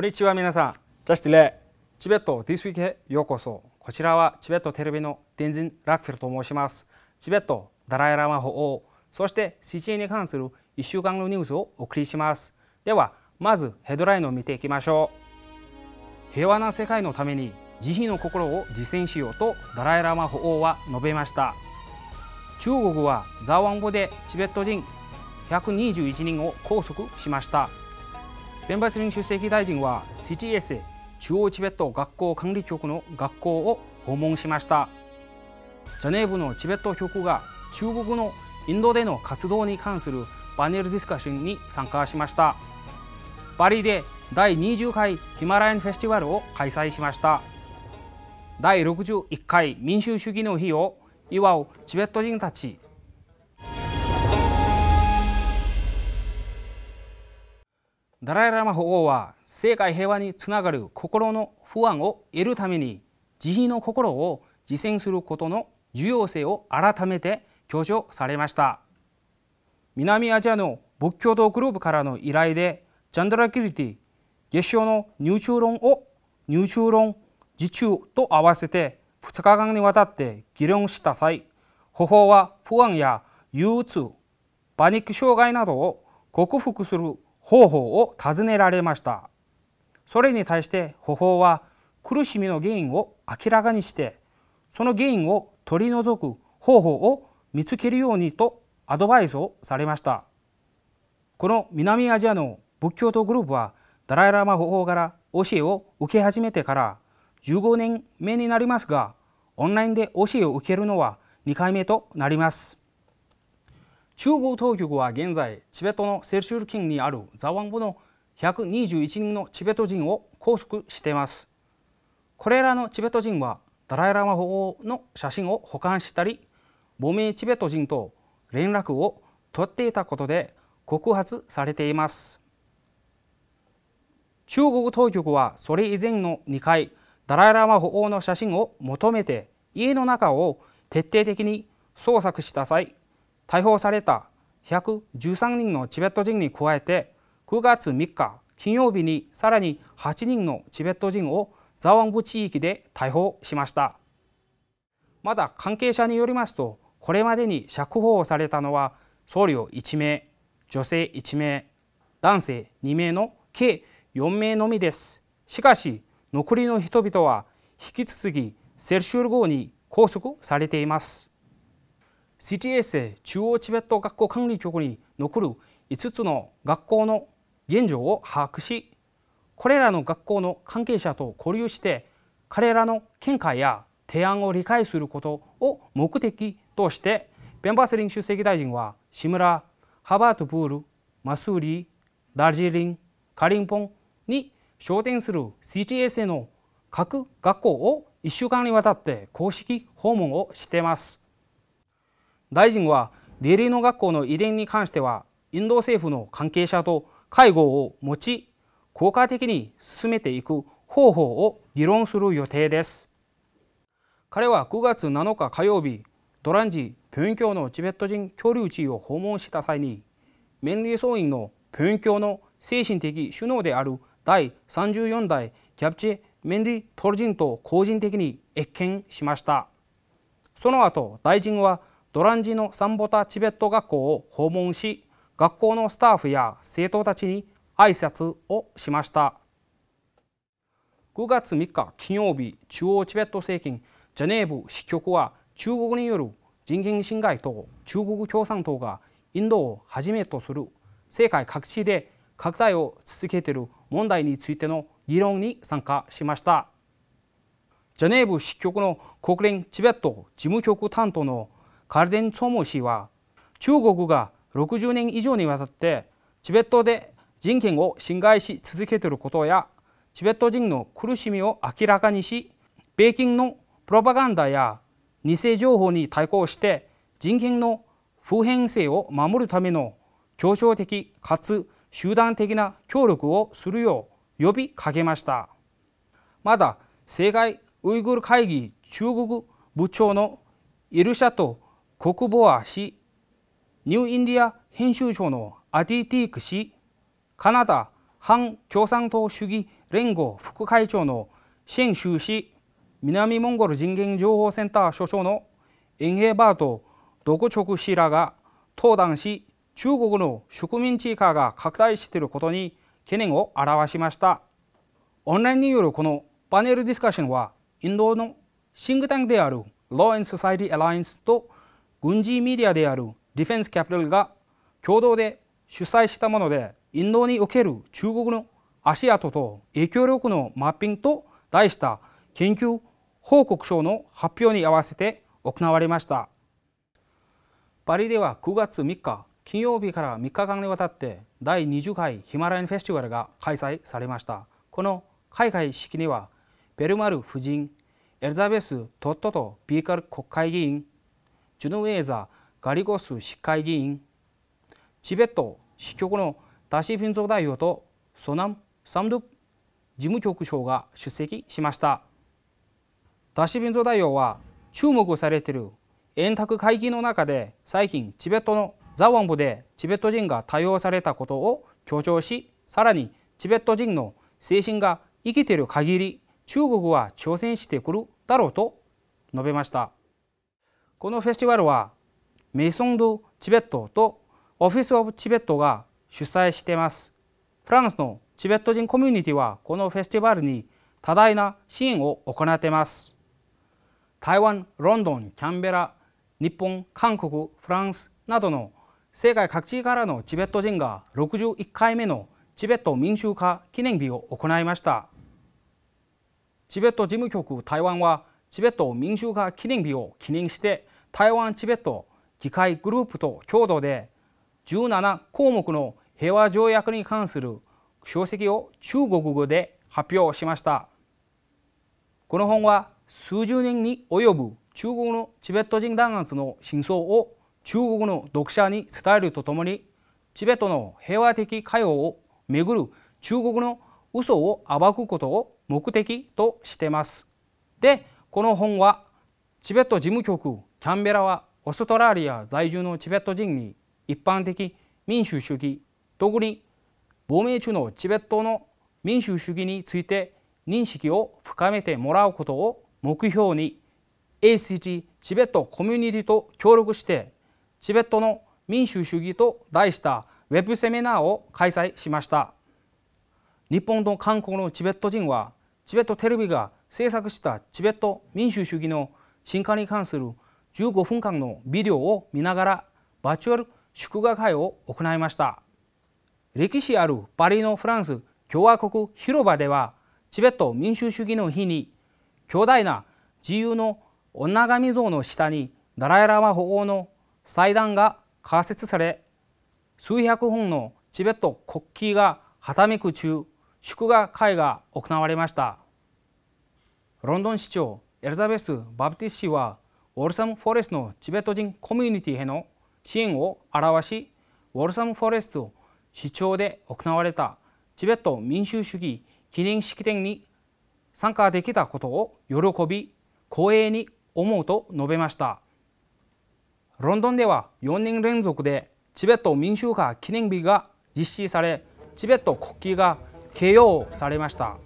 こんにちは皆さん。ジャスティレチベットディス s ィ e e へようこそ。こちらはチベットテレビのデン天ン・ラクフィルと申します。チベットダライラマ法王、そして世界に関する1週間のニュースをお送りします。では、まずヘッドラインを見ていきましょう。平和な世界のために慈悲の心を実践しようとダライラマ法王は述べました。中国はザワン語でチベット人121人を拘束しました。弁伐林主席大臣は CTS 中央チベット学校管理局の学校を訪問しましたジャネーブのチベット局が中国のインドでの活動に関するパネルディスカッションに参加しましたパリで第20回ヒマラヤンフェスティバルを開催しました第61回民主主義の日を祝うチベット人たちダライ・ラマ法王は世界平和につながる心の不安を得るために慈悲の心を実践することの重要性を改めて強調されました南アジアの仏教徒グループからの依頼でジャンドラキリティ月賞の入中論を入中論自中と合わせて2日間にわたって議論した際方法は不安や憂鬱パニック障害などを克服する方法を尋ねられましたそれに対して方法は苦しみの原因を明らかにしてその原因を取り除く方法を見つけるようにとアドバイスをされましたこの南アジアの仏教徒グループはダライ・ラマ法法から教えを受け始めてから15年目になりますがオンラインで教えを受けるのは2回目となります中国当局は現在チベットのセルシュル県にあるザワン語の121人のチベット人を拘束していますこれらのチベット人はダライ・ラマ法王の写真を保管したり亡命チベット人と連絡を取っていたことで告発されています中国当局はそれ以前の2回ダライ・ラマ法王の写真を求めて家の中を徹底的に捜索した際逮捕された113人のチベット人に加えて9月3日金曜日にさらに8人のチベット人をザワンブ地域で逮捕しましたまだ関係者によりますとこれまでに釈放されたのは僧侶1名女性1名男性2名の計4名のみですしかし残りの人々は引き続きセルシュル号に拘束されています CTSA 中央チベット学校管理局に残る5つの学校の現状を把握しこれらの学校の関係者と交流して彼らの見解や提案を理解することを目的としてベンバースリン出席大臣は志村ハバートプールマスーリーダージリンカリンポンに焦点する CTSA の各学校を1週間にわたって公式訪問をしています。大臣はデリーの学校の遺伝に関してはインド政府の関係者と会合を持ち効果的に進めていく方法を議論する予定です彼は9月7日火曜日ドランジ平京のチベット人恐竜地を訪問した際にメンリー総員の平京の精神的首脳である第34代キャプチェ・メンリー・トルジンと個人的に謁見しましたその後大臣はドランジのサンボタチベット学校を訪問し学校のスタッフや生徒たちに挨拶をしました9月3日金曜日中央チベット政権ジャネーブ支局は中国による人権侵害と中国共産党がインドをはじめとする世界各地で拡大を続けている問題についての議論に参加しましたジャネーブ支局の国連チベット事務局担当のカルデン・ツォモ氏は中国が60年以上にわたってチベットで人権を侵害し続けていることやチベット人の苦しみを明らかにし北京のプロパガンダや偽情報に対抗して人権の普遍性を守るための協調的かつ集団的な協力をするよう呼びかけましたまた世界ウイグル会議中国部長のイルシャと国防ア氏、ニューインディア編集長のアディ・ティーク氏、カナダ反共産党主義連合副会長のシェン・シュウ氏、南モンゴル人権情報センター所長のエンヘバート・ドクチョク氏らが登壇し、中国の植民地化が拡大していることに懸念を表しました。オンラインによるこのパネルディスカッションは、インドのシングタンクであるローエン・ e サイ a ィ・アライ n ン e と軍事メディアであるディフェンスキャピタルが共同で主催したものでインドにおける中国の足跡と影響力のマッピングと題した研究報告書の発表に合わせて行われましたパリでは9月3日金曜日から3日間にわたって第20回ヒマラヤンフェスティバルが開催されましたこの開会式にはベルマル夫人エリザベス・トットとビーカル国会議員ジュヌウェーザガリゴス市会議員チベット支局のダシ・フィンゾ代表とソナム・サムドゥ事務局長が出席しましたダシ・フィンゾ代表は注目されている円卓会議の中で最近チベットのザワン部でチベット人が対応されたことを強調しさらにチベット人の精神が生きている限り中国は挑戦してくるだろうと述べました。このフェスティバルはメイソンド・チベットとオフィス・オブ・チベットが主催していますフランスのチベット人コミュニティはこのフェスティバルに多大な支援を行っています台湾ロンドンキャンベラ日本韓国フランスなどの世界各地からのチベット人が61回目のチベット民主化記念日を行いましたチベット事務局台湾はチベット民主化記念日を記念して台湾チベット議会グループと共同で17項目の平和条約に関する書籍を中国語で発表しましたこの本は数十年に及ぶ中国のチベット人弾圧の真相を中国の読者に伝えるとともにチベットの平和的会話をめぐる中国の嘘を暴くことを目的としてます。でこの本はチベット事務局キャンベラはオーストラリア在住のチベット人に一般的民主主義特に亡命中のチベットの民主主義について認識を深めてもらうことを目標に ACT チベットコミュニティと協力してチベットの民主主義と題したウェブセミナーを開催しました日本と韓国のチベット人はチベットテレビが制作したチベット民主主義の進化に関する15分間のビデオを見ながらバチュアル祝賀会を行いました歴史あるパリのフランス共和国広場ではチベット民主主義の日に巨大な自由の女神像の下にダライ・ラマ法王の祭壇が開設され数百本のチベット国旗がはためく中祝賀会が行われましたロンドン市長エリザベス・バプティ氏はウォルサム・フォレストのチベット人コミュニティへの支援を表しウォルサム・フォレスト市長で行われたチベット民主主義記念式典に参加できたことを喜び光栄に思うと述べましたロンドンでは4年連続でチベット民主化記念日が実施されチベット国旗が掲揚されました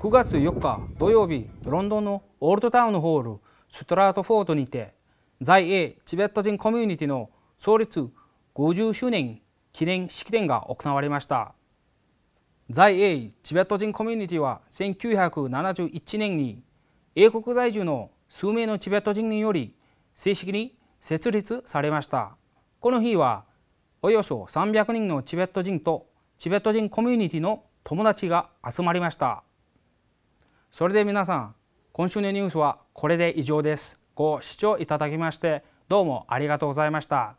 9月4日土曜日ロンドンのオールドタウンホールストラートフォードにて在英チベット人コミュニティの創立50周年記念式典が行われました在英チベット人コミュニティは1971年に英国在住の数名のチベット人により正式に設立されましたこの日はおよそ300人のチベット人とチベット人コミュニティの友達が集まりましたそれで皆さん今週のニュースはこれで以上ですご視聴いただきましてどうもありがとうございました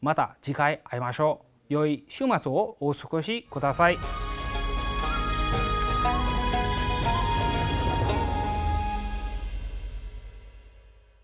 また次回会いましょう良い週末をお過ごしください。